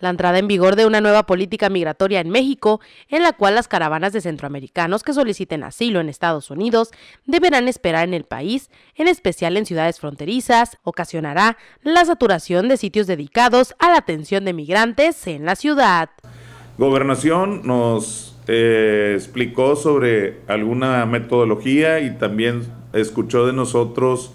la entrada en vigor de una nueva política migratoria en México, en la cual las caravanas de centroamericanos que soliciten asilo en Estados Unidos deberán esperar en el país, en especial en ciudades fronterizas, ocasionará la saturación de sitios dedicados a la atención de migrantes en la ciudad. Gobernación nos eh, explicó sobre alguna metodología y también escuchó de nosotros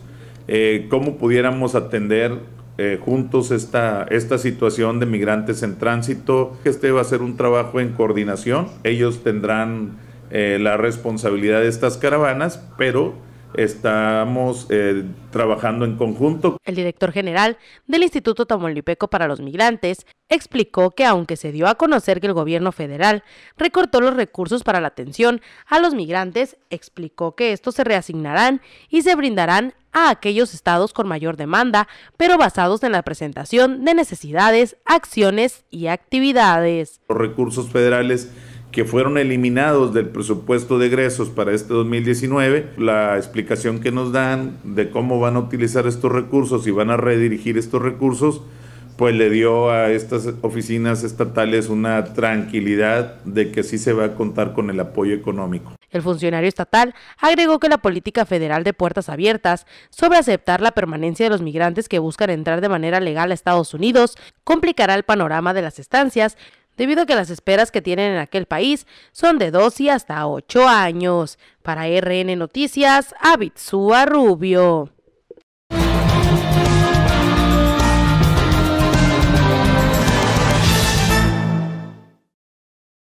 eh, cómo pudiéramos atender eh, juntos esta, esta situación de migrantes en tránsito. Este va a ser un trabajo en coordinación. Ellos tendrán eh, la responsabilidad de estas caravanas, pero estamos eh, trabajando en conjunto. El director general del Instituto Tamaulipeco para los Migrantes explicó que aunque se dio a conocer que el gobierno federal recortó los recursos para la atención a los migrantes, explicó que estos se reasignarán y se brindarán a aquellos estados con mayor demanda, pero basados en la presentación de necesidades, acciones y actividades. Los recursos federales que fueron eliminados del presupuesto de egresos para este 2019, la explicación que nos dan de cómo van a utilizar estos recursos y van a redirigir estos recursos, pues le dio a estas oficinas estatales una tranquilidad de que sí se va a contar con el apoyo económico. El funcionario estatal agregó que la política federal de puertas abiertas sobre aceptar la permanencia de los migrantes que buscan entrar de manera legal a Estados Unidos complicará el panorama de las estancias, debido a que las esperas que tienen en aquel país son de dos y hasta 8 años. Para RN Noticias, Abitsua Rubio.